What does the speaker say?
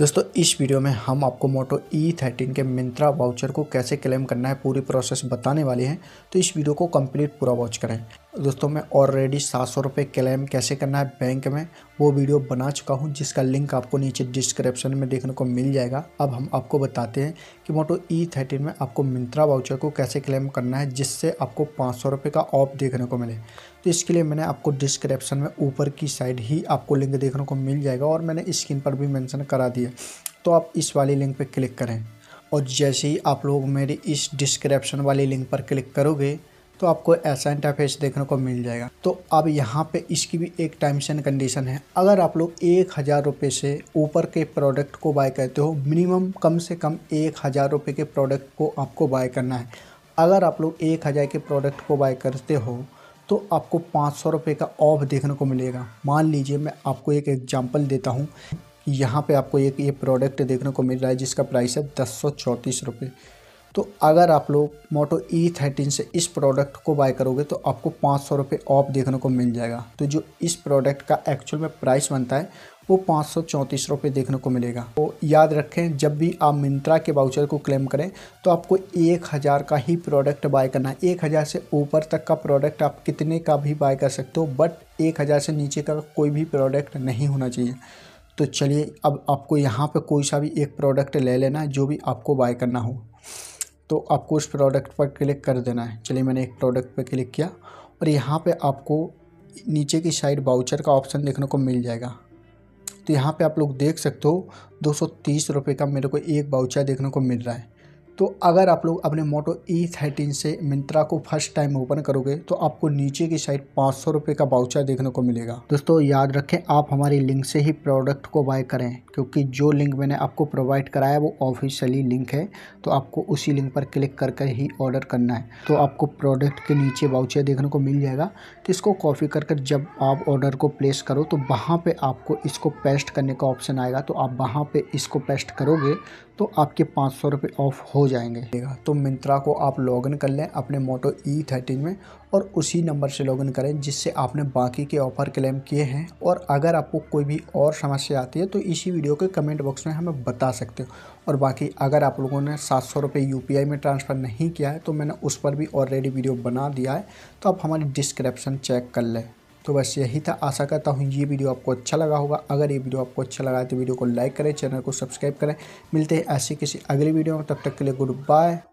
दोस्तों इस वीडियो में हम आपको मोटो ई थर्टीन के मिंत्रा वाउचर को कैसे क्लेम करना है पूरी प्रोसेस बताने वाले हैं तो इस वीडियो को कंप्लीट पूरा वॉच करें दोस्तों मैं ऑलरेडी सात सौ रुपये क्लेम कैसे करना है बैंक में वो वीडियो बना चुका हूँ जिसका लिंक आपको नीचे डिस्क्रिप्शन में देखने को मिल जाएगा अब हम आपको बताते हैं कि मोटो ई थर्टीन में आपको मिंत्रा वाउचर को कैसे क्लेम करना है जिससे आपको पाँच सौ रुपये का ऑफ देखने को मिले तो इसके लिए मैंने आपको डिस्क्रिप्शन में ऊपर की साइड ही आपको लिंक देखने को मिल जाएगा और मैंने स्क्रीन पर भी मैंसन करा दिया तो आप इस वाली लिंक पर क्लिक करें और जैसे ही आप लोग मेरी इस डिस्क्रिप्शन वाले लिंक पर क्लिक करोगे तो आपको ऐसा इंटरफेस देखने को मिल जाएगा तो अब यहाँ पे इसकी भी एक टाइम्स एंड कंडीशन है अगर आप लोग एक हज़ार रुपये से ऊपर के प्रोडक्ट को बाय करते हो मिनिमम कम से कम एक हज़ार रुपये के प्रोडक्ट को आपको बाय करना है अगर आप लोग एक हज़ार के प्रोडक्ट को बाय करते हो तो आपको पाँच सौ रुपये का ऑफ देखने को मिलेगा मान लीजिए मैं आपको एक एग्जाम्पल देता हूँ यहाँ पर आपको एक ये प्रोडक्ट देखने को मिल रहा है जिसका प्राइस है दस सौ चौंतीस रुपये तो अगर आप लोग मोटो ई थर्टीन से इस प्रोडक्ट को बाय करोगे तो आपको पाँच सौ रुपये ऑफ देखने को मिल जाएगा तो जो इस प्रोडक्ट का एक्चुअल में प्राइस बनता है वो पाँच सौ चौंतीस रुपये देखने को मिलेगा तो याद रखें जब भी आप मिंत्रा के बाउचर को क्लेम करें तो आपको एक हज़ार का ही प्रोडक्ट बाय करना है एक हज़ार से ऊपर तक का प्रोडक्ट आप कितने का भी बाय कर सकते हो बट एक हज़ार से नीचे का कोई भी प्रोडक्ट नहीं होना चाहिए तो चलिए अब आपको यहाँ पे कोई सा भी एक प्रोडक्ट ले लेना है जो भी आपको बाय करना हो तो आपको उस प्रोडक्ट पर क्लिक कर देना है चलिए मैंने एक प्रोडक्ट पर क्लिक किया और यहाँ पर आपको नीचे की साइड बाउचर का ऑप्शन देखने को मिल जाएगा तो यहाँ पे आप लोग देख सकते हो दो सौ का मेरे को एक बाउचर देखने को मिल रहा है तो अगर आप लोग अपने मोटो ई थर्टीन से मिंत्रा को फर्स्ट टाइम ओपन करोगे तो आपको नीचे की साइड पाँच सौ रुपये का बाउचर देखने को मिलेगा दोस्तों याद रखें आप हमारी लिंक से ही प्रोडक्ट को बाय करें क्योंकि जो लिंक मैंने आपको प्रोवाइड कराया वो ऑफिशियली लिंक है तो आपको उसी लिंक पर क्लिक करके ही ऑर्डर करना है तो आपको प्रोडक्ट के नीचे बाउचर देखने को मिल जाएगा तो इसको कॉपी कर कर जब आप ऑर्डर को प्लेस करो तो वहाँ पर आपको इसको पेस्ट करने का ऑप्शन आएगा तो आप वहाँ पर इसको पेस्ट करोगे तो आपके पाँच सौ रुपये ऑफ हो जाएंगे तो मिंत्रा को आप लॉगिन कर लें अपने मोटो ई थर्टीन में और उसी नंबर से लॉगिन करें जिससे आपने बाकी के ऑफ़र क्लेम किए हैं और अगर आपको कोई भी और समस्या आती है तो इसी वीडियो के कमेंट बॉक्स में हमें बता सकते हो और बाकी अगर आप लोगों ने सात सौ रुपये यू में ट्रांसफ़र नहीं किया है तो मैंने उस पर भी ऑलरेडी वीडियो बना दिया है तो आप हमारी डिस्क्रिप्शन चेक कर लें तो बस यही था आशा करता हूँ ये वीडियो आपको अच्छा लगा होगा अगर ये वीडियो आपको अच्छा लगा तो वीडियो को लाइक करें चैनल को सब्सक्राइब करें मिलते हैं ऐसे किसी अगली वीडियो में तब तक के लिए गुड बाय